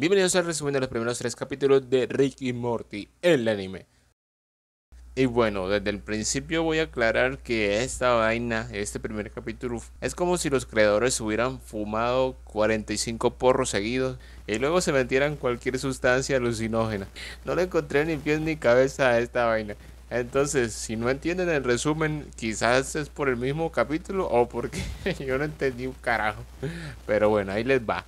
Bienvenidos al resumen de los primeros tres capítulos de Rick y Morty, el anime. Y bueno, desde el principio voy a aclarar que esta vaina, este primer capítulo, es como si los creadores hubieran fumado 45 porros seguidos y luego se metieran cualquier sustancia alucinógena. No le encontré ni pies ni cabeza a esta vaina. Entonces, si no entienden el resumen, quizás es por el mismo capítulo o porque yo no entendí un carajo. Pero bueno, ahí les va.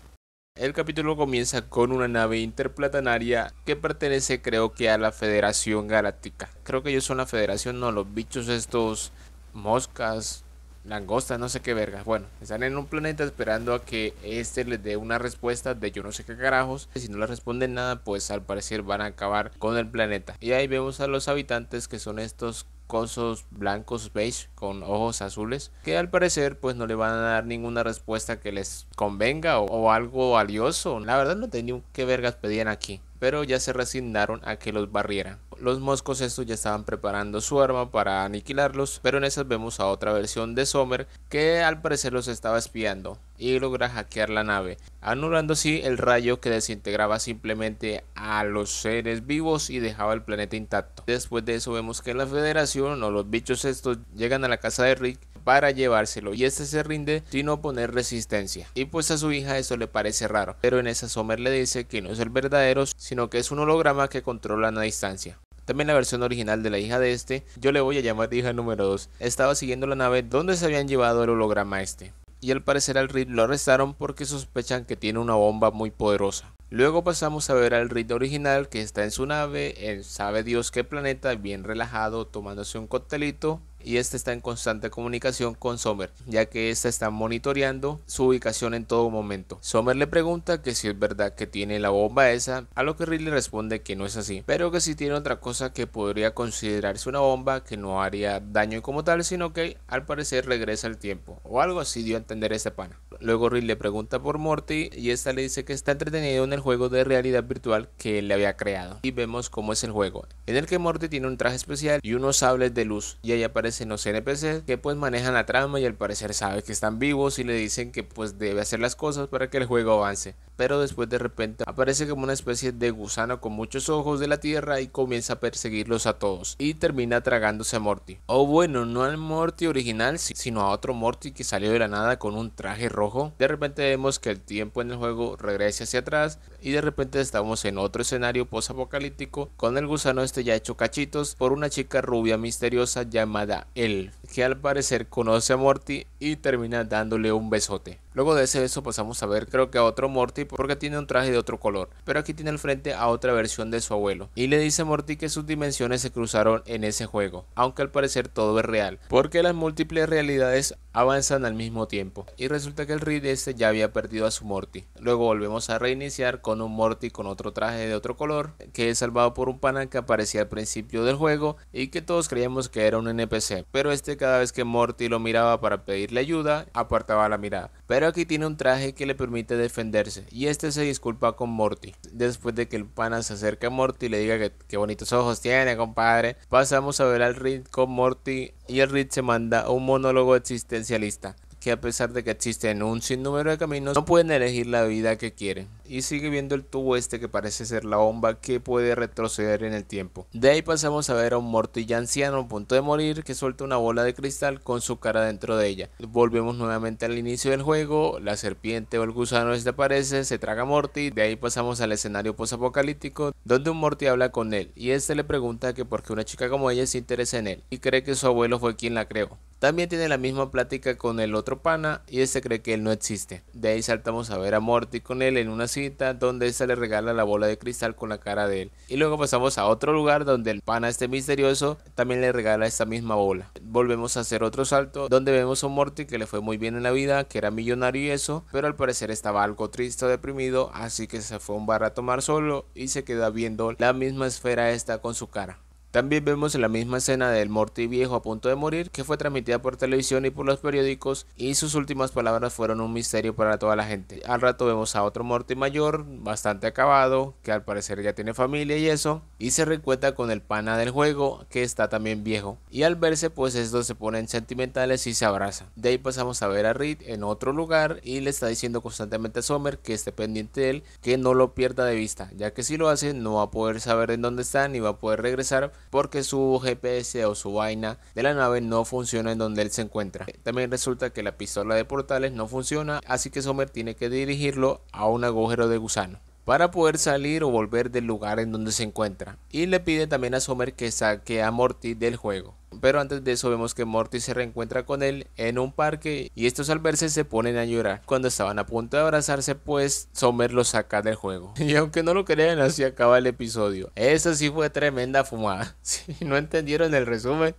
El capítulo comienza con una nave interplanetaria que pertenece creo que a la Federación Galáctica. Creo que ellos son la Federación, no, los bichos estos, moscas, langostas, no sé qué vergas. Bueno, están en un planeta esperando a que este les dé una respuesta de yo no sé qué carajos. Si no les responden nada, pues al parecer van a acabar con el planeta. Y ahí vemos a los habitantes que son estos cosos blancos beige con ojos azules que al parecer pues no le van a dar ninguna respuesta que les convenga o, algo valioso. La verdad no tenía que vergas pedían aquí pero ya se resignaron a que los barrieran. Los moscos estos ya estaban preparando su arma para aniquilarlos, pero en esas vemos a otra versión de Sommer que al parecer los estaba espiando y logra hackear la nave, anulando así el rayo que desintegraba simplemente a los seres vivos y dejaba el planeta intacto. Después de eso vemos que la Federación o los bichos estos llegan a la casa de Rick para llevárselo y este se rinde sin poner resistencia. Y pues a su hija eso le parece raro, pero en esa Sommer le dice que no es el verdadero, sino que es un holograma que controla a distancia. También la versión original de la hija de este, yo le voy a llamar hija número 2, estaba siguiendo la nave donde se habían llevado el holograma este. Y al parecer al Reed lo arrestaron porque sospechan que tiene una bomba muy poderosa. Luego pasamos a ver al Reed original que está en su nave, en sabe Dios qué planeta, bien relajado, tomándose un coctelito y este está en constante comunicación con Sommer, ya que ésta este está monitoreando su ubicación en todo momento. Sommer le pregunta que si es verdad que tiene la bomba esa, a lo que Riley responde que no es así, pero que si tiene otra cosa que podría considerarse una bomba que no haría daño como tal, sino que al parecer regresa el tiempo, o algo así dio a entender ese pana. Luego le pregunta por Morty y esta le dice que está entretenido en el juego de realidad virtual que él le había creado. Y vemos cómo es el juego, en el que Morty tiene un traje especial y unos sables de luz, y ahí aparece en los NPCs que pues manejan la trama y al parecer sabe que están vivos y le dicen que pues debe hacer las cosas para que el juego avance. Pero después de repente aparece como una especie de gusano con muchos ojos de la tierra y comienza a perseguirlos a todos y termina tragándose a Morty. O bueno, no al Morty original, sino a otro Morty que salió de la nada con un traje rojo. De repente vemos que el tiempo en el juego regresa hacia atrás y de repente estamos en otro escenario post-apocalíptico con el gusano este ya hecho cachitos por una chica rubia misteriosa llamada él, que al parecer conoce a Morty y termina dándole un besote. Luego de ese beso pasamos a ver creo que a otro Morty porque tiene un traje de otro color, pero aquí tiene al frente a otra versión de su abuelo y le dice a Morty que sus dimensiones se cruzaron en ese juego, aunque al parecer todo es real, porque las múltiples realidades avanzan al mismo tiempo y resulta que el de este ya había perdido a su Morty. Luego volvemos a reiniciar con un Morty con otro traje de otro color que es salvado por un pana que aparecía al principio del juego y que todos creíamos que era un NPC, pero este cada vez que Morty lo miraba para pedirle ayuda apartaba la mirada. Pero aquí tiene un traje que le permite defenderse y este se disculpa con Morty. Después de que el pana se acerque a Morty y le diga que qué bonitos ojos tiene, compadre, pasamos a ver al Reed con Morty y el Reed se manda un monólogo existencialista que a pesar de que existen un sinnúmero de caminos, no pueden elegir la vida que quieren. Y sigue viendo el tubo este que parece ser la bomba que puede retroceder en el tiempo. De ahí pasamos a ver a un Morty ya anciano a punto de morir que suelta una bola de cristal con su cara dentro de ella. Volvemos nuevamente al inicio del juego, la serpiente o el gusano desaparece, este se traga a Morty, de ahí pasamos al escenario posapocalíptico donde un Morty habla con él y este le pregunta que por qué una chica como ella se interesa en él y cree que su abuelo fue quien la creó. También tiene la misma plática con el otro pana y este cree que él no existe. De ahí saltamos a ver a Morty con él en una cita donde esta le regala la bola de cristal con la cara de él. Y luego pasamos a otro lugar donde el pana este misterioso también le regala esta misma bola. Volvemos a hacer otro salto donde vemos a Morty que le fue muy bien en la vida, que era millonario y eso, pero al parecer estaba algo triste o deprimido, así que se fue a un bar a tomar solo y se queda viendo la misma esfera esta con su cara. También vemos la misma escena del Morty viejo a punto de morir que fue transmitida por televisión y por los periódicos y sus últimas palabras fueron un misterio para toda la gente. Al rato vemos a otro Morty mayor, bastante acabado, que al parecer ya tiene familia y eso, y se recuenta con el pana del juego que está también viejo. Y al verse pues estos se ponen sentimentales y se abrazan. De ahí pasamos a ver a Reed en otro lugar y le está diciendo constantemente a Summer que esté pendiente de él, que no lo pierda de vista, ya que si lo hace no va a poder saber en dónde está ni va a poder regresar porque su GPS o su vaina de la nave no funciona en donde él se encuentra. También resulta que la pistola de portales no funciona, así que Somer tiene que dirigirlo a un agujero de gusano para poder salir o volver del lugar en donde se encuentra. Y le pide también a Somer que saque a Morty del juego pero antes de eso vemos que Morty se reencuentra con él en un parque y estos al verse se ponen a llorar. Cuando estaban a punto de abrazarse pues Somer los saca del juego. Y aunque no lo crean así acaba el episodio. Esa sí fue tremenda fumada. Si no entendieron el resumen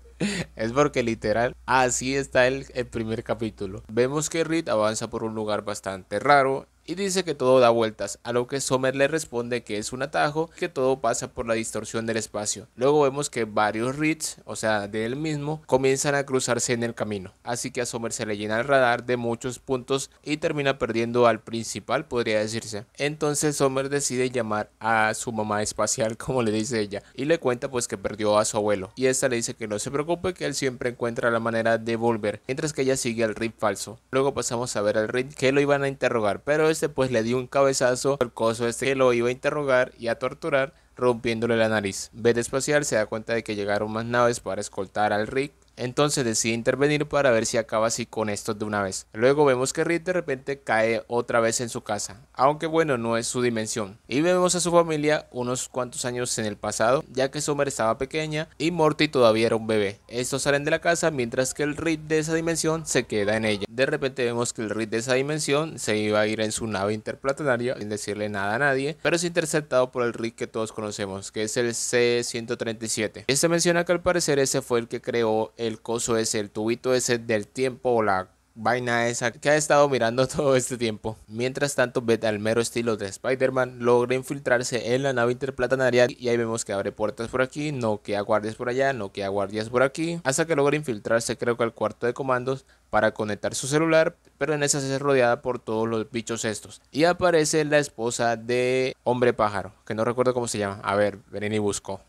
es porque literal así está el, el, primer capítulo. Vemos que Reed avanza por un lugar bastante raro y dice que todo da vueltas, a lo que Sommer le responde que es un atajo, que todo pasa por la distorsión del espacio. Luego vemos que varios Reeds, o sea, de él mismo, comienzan a cruzarse en el camino, así que a Sommer se le llena el radar de muchos puntos y termina perdiendo al principal, podría decirse. Entonces Sommer decide llamar a su mamá espacial, como le dice ella, y le cuenta pues que perdió a su abuelo, y esta le dice que no se preocupe, que él siempre encuentra la manera de volver, mientras que ella sigue al Reed falso. Luego pasamos a ver al Reed que lo iban a interrogar, pero este pues le dio un cabezazo al coso este que lo iba a interrogar y a torturar rompiéndole la nariz. ve espacial se da cuenta de que llegaron más naves para escoltar al Rick entonces decide intervenir para ver si acaba así con estos de una vez. Luego vemos que Reed de repente cae otra vez en su casa, aunque bueno, no es su dimensión. Y vemos a su familia unos cuantos años en el pasado, ya que Summer estaba pequeña y Morty todavía era un bebé. Estos salen de la casa mientras que el Reed de esa dimensión se queda en ella. De repente vemos que el Reed de esa dimensión se iba a ir en su nave interplanetaria sin decirle nada a nadie, pero es interceptado por el Reed que todos conocemos, que es el C-137. Este menciona que al parecer ese fue el que creó el el coso ese, el tubito ese del tiempo o la vaina esa que ha estado mirando todo este tiempo. Mientras tanto, Beth, al mero estilo de Spider-Man, logra infiltrarse en la nave interplatanaria y ahí vemos que abre puertas por aquí, no queda guardias por allá, no queda guardias por aquí, hasta que logra infiltrarse creo que al cuarto de comandos para conectar su celular, pero en esa se es rodeada por todos los bichos estos. Y aparece la esposa de Hombre Pájaro, que no recuerdo cómo se llama. A ver, y busco.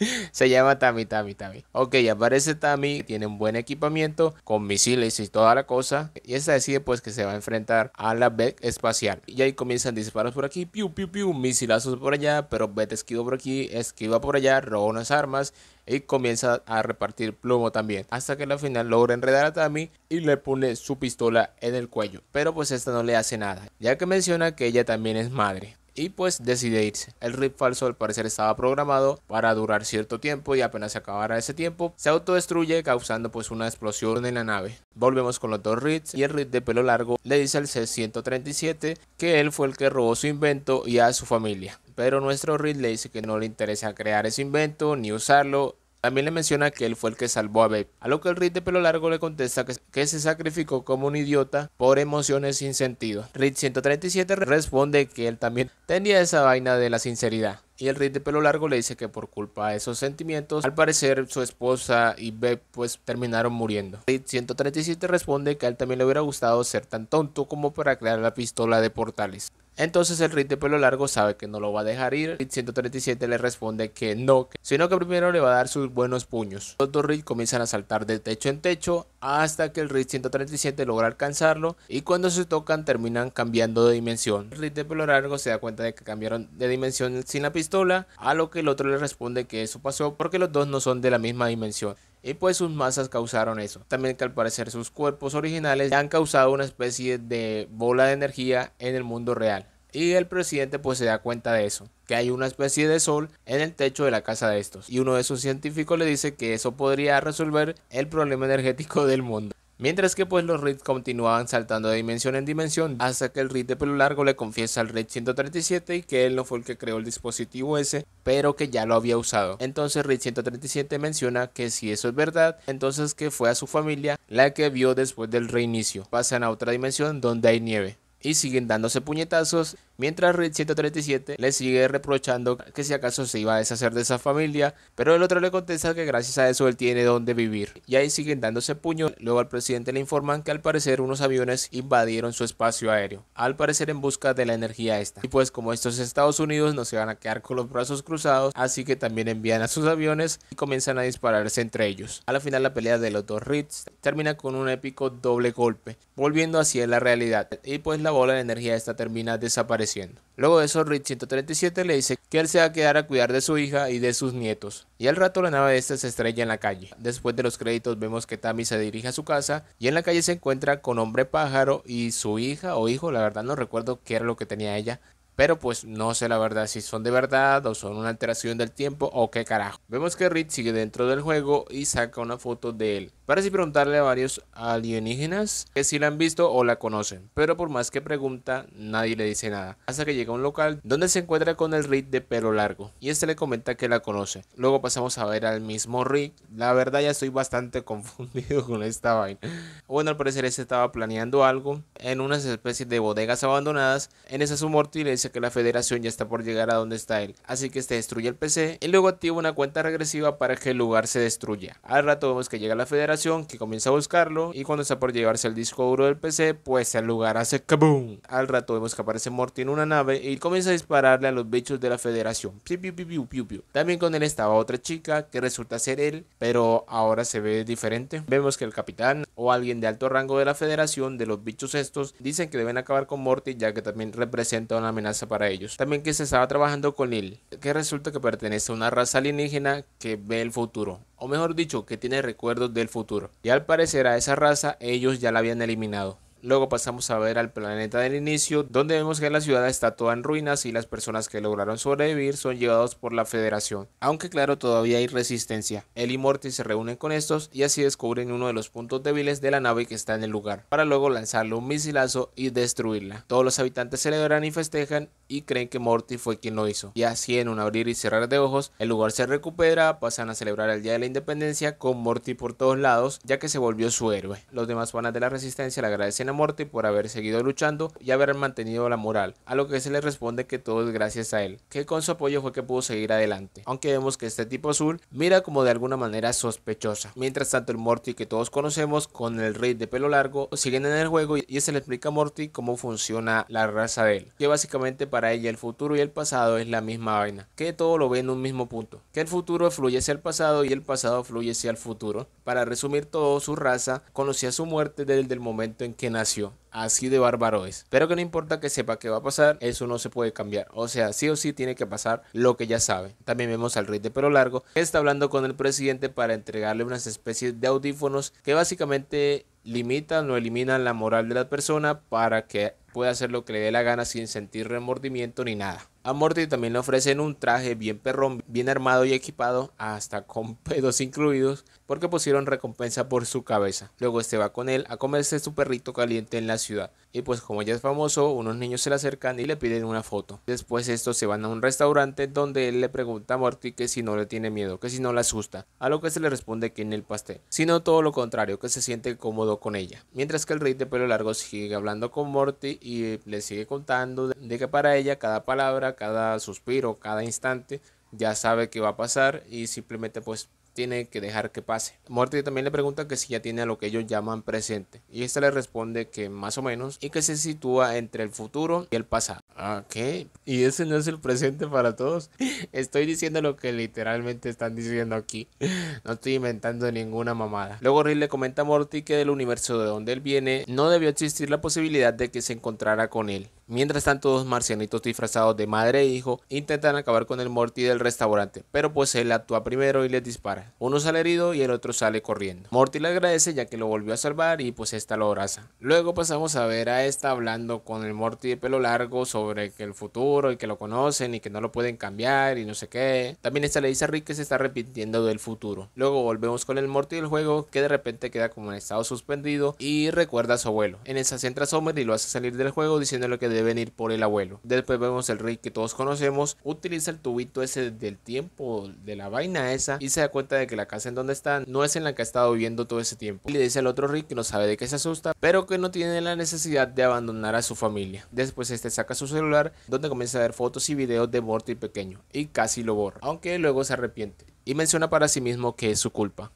Se llama Tami, Tami, Tami. Ok, aparece Tami, tiene un buen equipamiento con misiles y toda la cosa. Y esta decide pues que se va a enfrentar a la Beck espacial. Y ahí comienzan disparos por aquí, piu, piu, piu, misilazos por allá, pero Beth esquiva por aquí, esquiva por allá, roba unas armas y comienza a repartir plomo también. Hasta que al final logra enredar a Tami y le pone su pistola en el cuello. Pero pues esta no le hace nada, ya que menciona que ella también es madre y pues decide irse. El rip falso al parecer estaba programado para durar cierto tiempo y apenas se acabara ese tiempo, se autodestruye causando pues una explosión en la nave. Volvemos con los dos rips y el rip de pelo largo le dice al C-137 que él fue el que robó su invento y a su familia. Pero nuestro Reed le dice que no le interesa crear ese invento ni usarlo también le menciona que él fue el que salvó a Babe, a lo que el Reed de pelo largo le contesta que, se sacrificó como un idiota por emociones sin sentido. Reed 137 responde que él también tenía esa vaina de la sinceridad y el Reed de pelo largo le dice que por culpa de esos sentimientos, al parecer su esposa y Beb pues terminaron muriendo. Reed 137 responde que a él también le hubiera gustado ser tan tonto como para crear la pistola de portales. Entonces el Reed de pelo largo sabe que no lo va a dejar ir. Reed 137 le responde que no, sino que primero le va a dar sus buenos puños. Los dos Reed comienzan a saltar de techo en techo hasta que el Reed 137 logra alcanzarlo y cuando se tocan terminan cambiando de dimensión. El Reed de pelo largo se da cuenta de que cambiaron de dimensión sin la pistola, a lo que el otro le responde que eso pasó porque los dos no son de la misma dimensión y pues sus masas causaron eso. También que al parecer sus cuerpos originales han causado una especie de bola de energía en el mundo real. Y el presidente pues se da cuenta de eso, que hay una especie de sol en el techo de la casa de estos. Y uno de sus científicos le dice que eso podría resolver el problema energético del mundo. Mientras que pues los Reed continuaban saltando de dimensión en dimensión hasta que el Reed de pelo largo le confiesa al Reed 137 y que él no fue el que creó el dispositivo ese, pero que ya lo había usado. Entonces Reed 137 menciona que si eso es verdad, entonces que fue a su familia la que vio después del reinicio. Pasan a otra dimensión donde hay nieve y siguen dándose puñetazos mientras Reed 137 le sigue reprochando que si acaso se iba a deshacer de esa familia, pero el otro le contesta que gracias a eso él tiene donde vivir. Y ahí siguen dándose puño, luego al presidente le informan que al parecer unos aviones invadieron su espacio aéreo, al parecer en busca de la energía esta. Y pues como estos Estados Unidos no se van a quedar con los brazos cruzados, así que también envían a sus aviones y comienzan a dispararse entre ellos. A la final la pelea de los dos Reeds termina con un épico doble golpe, volviendo así hacia la realidad, y pues la bola de energía esta termina desapareciendo Luego de eso, Reed 137 le dice que él se va a quedar a cuidar de su hija y de sus nietos. Y al rato la nave de esta se estrella en la calle. Después de los créditos vemos que Tammy se dirige a su casa y en la calle se encuentra con Hombre Pájaro y su hija o hijo, la verdad no recuerdo qué era lo que tenía ella, pero pues no sé la verdad si son de verdad o son una alteración del tiempo o qué carajo. Vemos que Reed sigue dentro del juego y saca una foto de él. Parece preguntarle a varios alienígenas que si la han visto o la conocen. Pero por más que pregunta, nadie le dice nada. Hasta que llega a un local donde se encuentra con el Reed de pelo largo. Y este le comenta que la conoce. Luego pasamos a ver al mismo Reed. La verdad ya estoy bastante confundido con esta vaina. Bueno, al parecer este estaba planeando algo en unas especies de bodegas abandonadas. En esas humortiles que la federación ya está por llegar a donde está él, así que se este destruye el PC y luego activa una cuenta regresiva para que el lugar se destruya. Al rato vemos que llega la federación, que comienza a buscarlo y cuando está por llevarse el disco duro del PC, pues el lugar hace kaboom. Al rato vemos que aparece Morty en una nave y comienza a dispararle a los bichos de la federación. También con él estaba otra chica que resulta ser él, pero ahora se ve diferente. Vemos que el capitán o alguien de alto rango de la federación de los bichos estos dicen que deben acabar con Morty ya que también representa una amenaza para ellos. También que se estaba trabajando con él que resulta que pertenece a una raza alienígena que ve el futuro, o mejor dicho, que tiene recuerdos del futuro. Y al parecer a esa raza ellos ya la habían eliminado. Luego pasamos a ver al planeta del inicio, donde vemos que la ciudad está toda en ruinas y las personas que lograron sobrevivir son llevados por la Federación. Aunque claro, todavía hay resistencia. Él y Morty se reúnen con estos y así descubren uno de los puntos débiles de la nave que está en el lugar, para luego lanzarle un misilazo y destruirla. Todos los habitantes celebran y festejan y creen que Morty fue quien lo hizo. Y así en un abrir y cerrar de ojos, el lugar se recupera, pasan a celebrar el Día de la Independencia con Morty por todos lados, ya que se volvió su héroe. Los demás fanas de la resistencia le agradecen a Morty por haber seguido luchando y haber mantenido la moral, a lo que se le responde que todo es gracias a él, que con su apoyo fue que pudo seguir adelante, aunque vemos que este tipo azul mira como de alguna manera sospechosa. Mientras tanto el Morty que todos conocemos con el rey de pelo largo siguen en el juego y se le explica a Morty cómo funciona la raza de él, que básicamente para ella el futuro y el pasado es la misma vaina, que todo lo ve en un mismo punto, que el futuro fluye hacia el pasado y el pasado fluye hacia el futuro. Para resumir todo, su raza conocía su muerte desde el momento en que nació Así de bárbaro es. Pero que no importa que sepa que va a pasar, eso no se puede cambiar. O sea, sí o sí tiene que pasar lo que ya sabe. También vemos al rey de pelo largo que está hablando con el presidente para entregarle unas especies de audífonos que básicamente limitan o eliminan la moral de la persona para que pueda hacer lo que le dé la gana sin sentir remordimiento ni nada. A Morty también le ofrecen un traje bien perrón, bien armado y equipado, hasta con pedos incluidos, porque pusieron recompensa por su cabeza. Luego este va con él a comerse su perrito caliente en la ciudad. Y pues como ella es famoso, unos niños se le acercan y le piden una foto. Después estos se van a un restaurante donde él le pregunta a Morty que si no le tiene miedo, que si no le asusta, a lo que se le responde que en el pastel, sino todo lo contrario, que se siente cómodo con ella. Mientras que el rey de pelo largo sigue hablando con Morty y le sigue contando de que para ella cada palabra cada suspiro, cada instante, ya sabe que va a pasar y simplemente pues tiene que dejar que pase. Morty también le pregunta que si ya tiene a lo que ellos llaman presente y esta le responde que más o menos y que se sitúa entre el futuro y el pasado. Ah, ok, y ese no es el presente para todos. Estoy diciendo lo que literalmente están diciendo aquí. No estoy inventando ninguna mamada. Luego Rick le comenta a Morty que del universo de donde él viene no debió existir la posibilidad de que se encontrara con él Mientras tanto, dos marcianitos disfrazados de madre e hijo intentan acabar con el Morty del restaurante, pero pues él actúa primero y les dispara. Uno sale herido y el otro sale corriendo. Morty le agradece ya que lo volvió a salvar y pues esta lo abraza. Luego pasamos a ver a esta hablando con el Morty de pelo largo sobre que el futuro y que lo conocen y que no lo pueden cambiar y no sé qué. También esta le dice a Rick que se está repitiendo del futuro. Luego volvemos con el Morty del juego que de repente queda como en estado suspendido y recuerda a su abuelo. En esa se entra y lo hace salir del juego diciendo lo que debe venir por el abuelo. Después vemos el rey que todos conocemos, utiliza el tubito ese del tiempo, de la vaina esa, y se da cuenta de que la casa en donde están no es en la que ha estado viviendo todo ese tiempo. Y le dice al otro rey que no sabe de qué se asusta, pero que no tiene la necesidad de abandonar a su familia. Después este saca su celular, donde comienza a ver fotos y videos de Morty pequeño, y casi lo borra, aunque luego se arrepiente y menciona para sí mismo que es su culpa.